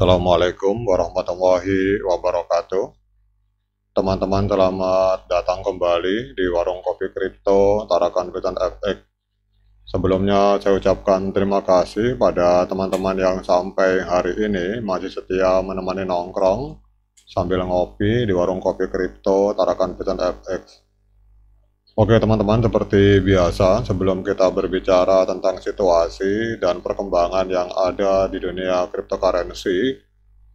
Assalamualaikum warahmatullahi wabarakatuh. Teman-teman selamat datang kembali di Warung Kopi Kripto Tarakan Pitan FX. Sebelumnya saya ucapkan terima kasih pada teman-teman yang sampai hari ini masih setia menemani nongkrong sambil ngopi di Warung Kopi Kripto Tarakan Pitan FX. Oke teman-teman, seperti biasa sebelum kita berbicara tentang situasi dan perkembangan yang ada di dunia cryptocurrency,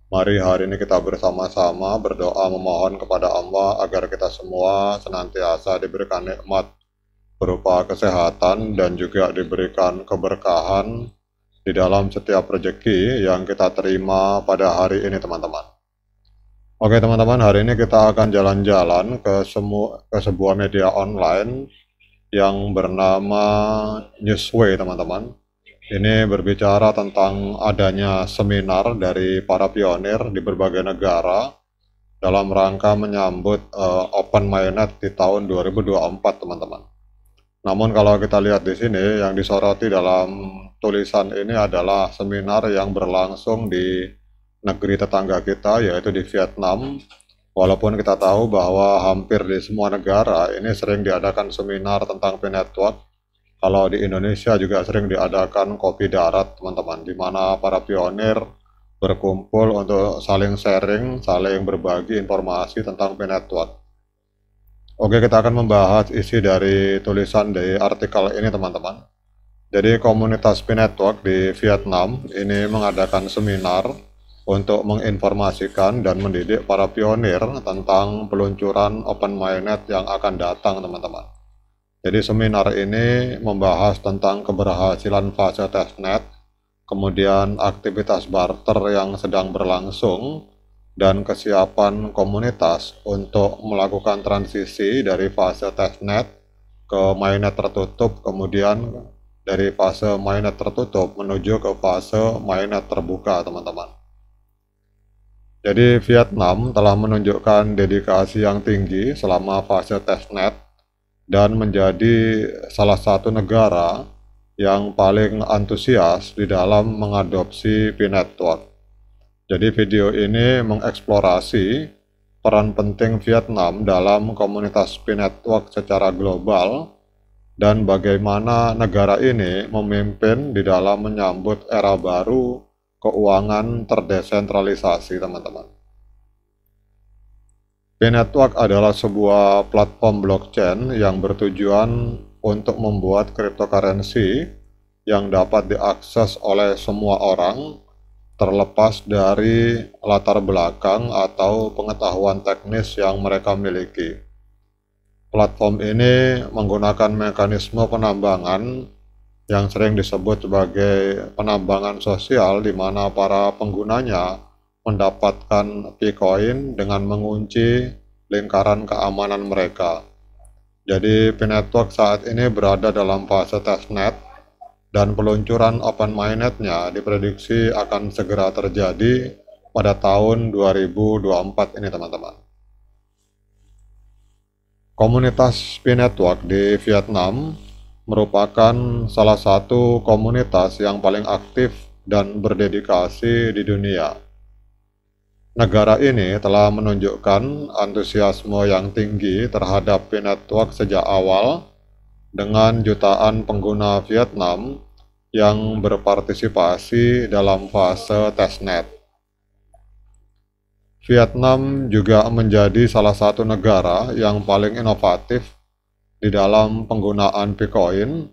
mari hari ini kita bersama-sama berdoa memohon kepada Allah agar kita semua senantiasa diberikan nikmat berupa kesehatan dan juga diberikan keberkahan di dalam setiap rejeki yang kita terima pada hari ini teman-teman. Oke teman-teman, hari ini kita akan jalan-jalan ke, semu ke sebuah media online yang bernama Newsway teman-teman. Ini berbicara tentang adanya seminar dari para pionir di berbagai negara dalam rangka menyambut uh, Open Mayonet di tahun 2024 teman-teman. Namun kalau kita lihat di sini, yang disoroti dalam tulisan ini adalah seminar yang berlangsung di negeri tetangga kita yaitu di Vietnam. Walaupun kita tahu bahwa hampir di semua negara ini sering diadakan seminar tentang P-Network. Kalau di Indonesia juga sering diadakan kopi darat teman-teman, di mana para pionir berkumpul untuk saling sharing, saling berbagi informasi tentang P-Network. Oke, kita akan membahas isi dari tulisan dari artikel ini, teman-teman. Jadi, komunitas P-Network di Vietnam ini mengadakan seminar untuk menginformasikan dan mendidik para pionir tentang peluncuran Open Mainnet yang akan datang teman-teman. Jadi seminar ini membahas tentang keberhasilan fase testnet, kemudian aktivitas barter yang sedang berlangsung, dan kesiapan komunitas untuk melakukan transisi dari fase testnet ke mainnet tertutup, kemudian dari fase mainnet tertutup menuju ke fase mainnet terbuka, teman-teman. Jadi Vietnam telah menunjukkan dedikasi yang tinggi selama fase testnet dan menjadi salah satu negara yang paling antusias di dalam mengadopsi P-Network. Jadi video ini mengeksplorasi peran penting Vietnam dalam komunitas P-Network secara global dan bagaimana negara ini memimpin di dalam menyambut era baru keuangan terdesentralisasi, teman-teman. B-Network adalah sebuah platform blockchain yang bertujuan untuk membuat cryptocurrency yang dapat diakses oleh semua orang terlepas dari latar belakang atau pengetahuan teknis yang mereka miliki. Platform ini menggunakan mekanisme penambangan yang sering disebut sebagai penambangan sosial di mana para penggunanya mendapatkan Bitcoin dengan mengunci lingkaran keamanan mereka. Jadi p saat ini berada dalam fase testnet dan peluncuran open mainnetnya diprediksi akan segera terjadi pada tahun 2024 ini teman-teman. Komunitas p di Vietnam merupakan salah satu komunitas yang paling aktif dan berdedikasi di dunia. Negara ini telah menunjukkan antusiasme yang tinggi terhadap P-Network sejak awal dengan jutaan pengguna Vietnam yang berpartisipasi dalam fase testnet. Vietnam juga menjadi salah satu negara yang paling inovatif di dalam penggunaan Bitcoin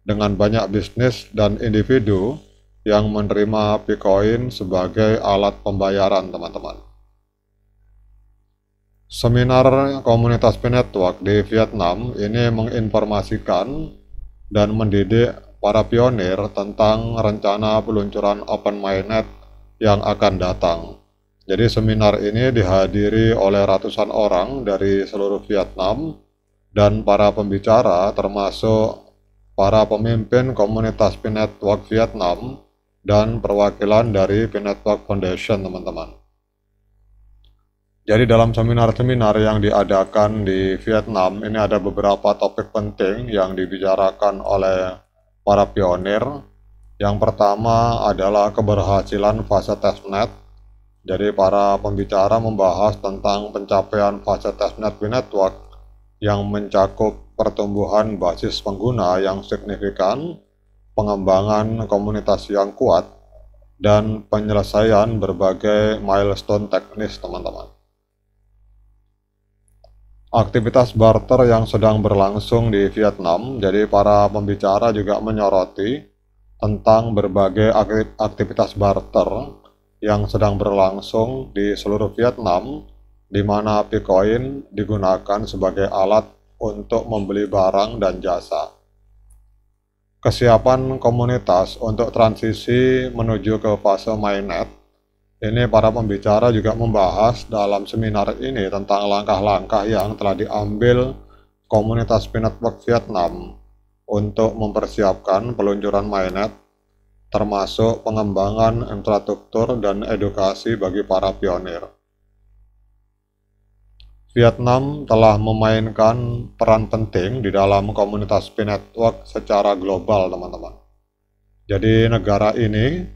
dengan banyak bisnis dan individu yang menerima Bitcoin sebagai alat pembayaran, teman-teman. Seminar Komunitas Network di Vietnam ini menginformasikan dan mendidik para pionir tentang rencana peluncuran Open Mainnet yang akan datang. Jadi seminar ini dihadiri oleh ratusan orang dari seluruh Vietnam dan para pembicara termasuk para pemimpin komunitas Pinetwork Vietnam dan perwakilan dari Pinetwork Foundation teman-teman. Jadi dalam seminar-seminar yang diadakan di Vietnam ini ada beberapa topik penting yang dibicarakan oleh para pionir. Yang pertama adalah keberhasilan fase testnet. Jadi para pembicara membahas tentang pencapaian fase testnet B-Network yang mencakup pertumbuhan basis pengguna yang signifikan, pengembangan komunitas yang kuat, dan penyelesaian berbagai milestone teknis teman-teman. Aktivitas barter yang sedang berlangsung di Vietnam, jadi para pembicara juga menyoroti tentang berbagai aktivitas barter yang sedang berlangsung di seluruh Vietnam di mana Bitcoin digunakan sebagai alat untuk membeli barang dan jasa. Kesiapan komunitas untuk transisi menuju ke fase mainnet, ini para pembicara juga membahas dalam seminar ini tentang langkah-langkah yang telah diambil komunitas Network Vietnam untuk mempersiapkan peluncuran mainnet, termasuk pengembangan infrastruktur dan edukasi bagi para pionir. Vietnam telah memainkan peran penting di dalam komunitas P Network secara global, teman-teman. Jadi negara ini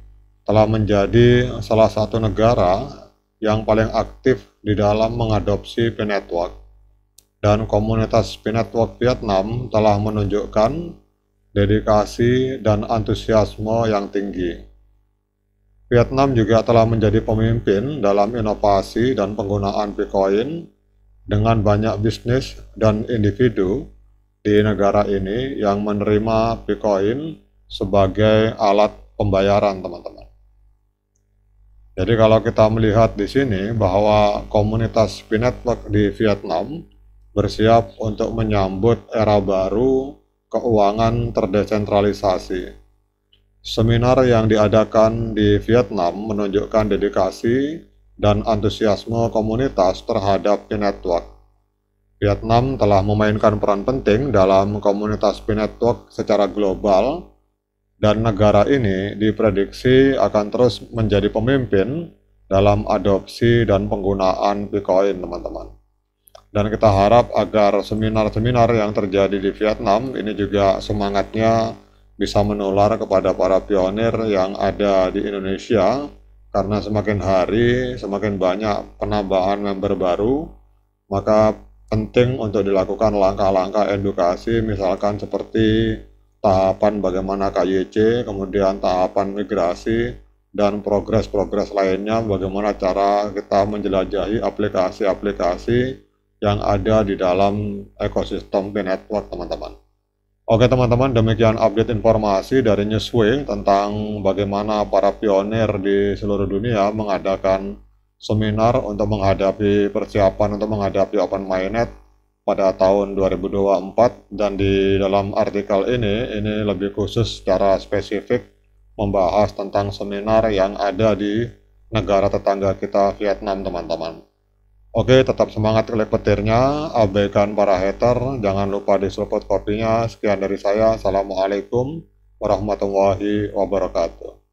telah menjadi salah satu negara yang paling aktif di dalam mengadopsi P Network dan komunitas P Network Vietnam telah menunjukkan dedikasi dan antusiasme yang tinggi. Vietnam juga telah menjadi pemimpin dalam inovasi dan penggunaan Bitcoin dengan banyak bisnis dan individu di negara ini yang menerima Bitcoin sebagai alat pembayaran, teman-teman. Jadi kalau kita melihat di sini bahwa komunitas Binetwork di Vietnam bersiap untuk menyambut era baru keuangan terdesentralisasi. Seminar yang diadakan di Vietnam menunjukkan dedikasi dan antusiasme komunitas terhadap P-Network. Vietnam telah memainkan peran penting dalam komunitas P-Network secara global, dan negara ini diprediksi akan terus menjadi pemimpin dalam adopsi dan penggunaan Bitcoin, teman-teman. Dan kita harap agar seminar-seminar yang terjadi di Vietnam ini juga semangatnya bisa menular kepada para pionir yang ada di Indonesia karena semakin hari semakin banyak penambahan member baru, maka penting untuk dilakukan langkah-langkah edukasi misalkan seperti tahapan bagaimana KYC, kemudian tahapan migrasi, dan progres-progres lainnya bagaimana cara kita menjelajahi aplikasi-aplikasi yang ada di dalam ekosistem P-Network teman-teman. Oke teman-teman, demikian update informasi dari Newswing tentang bagaimana para pionir di seluruh dunia mengadakan seminar untuk menghadapi persiapan untuk menghadapi Open Mainnet pada tahun 2024 dan di dalam artikel ini, ini lebih khusus secara spesifik membahas tentang seminar yang ada di negara tetangga kita Vietnam teman-teman. Oke, tetap semangat oleh petirnya, abaikan para hater, jangan lupa disupport kopinya. Sekian dari saya, Assalamualaikum warahmatullahi wabarakatuh.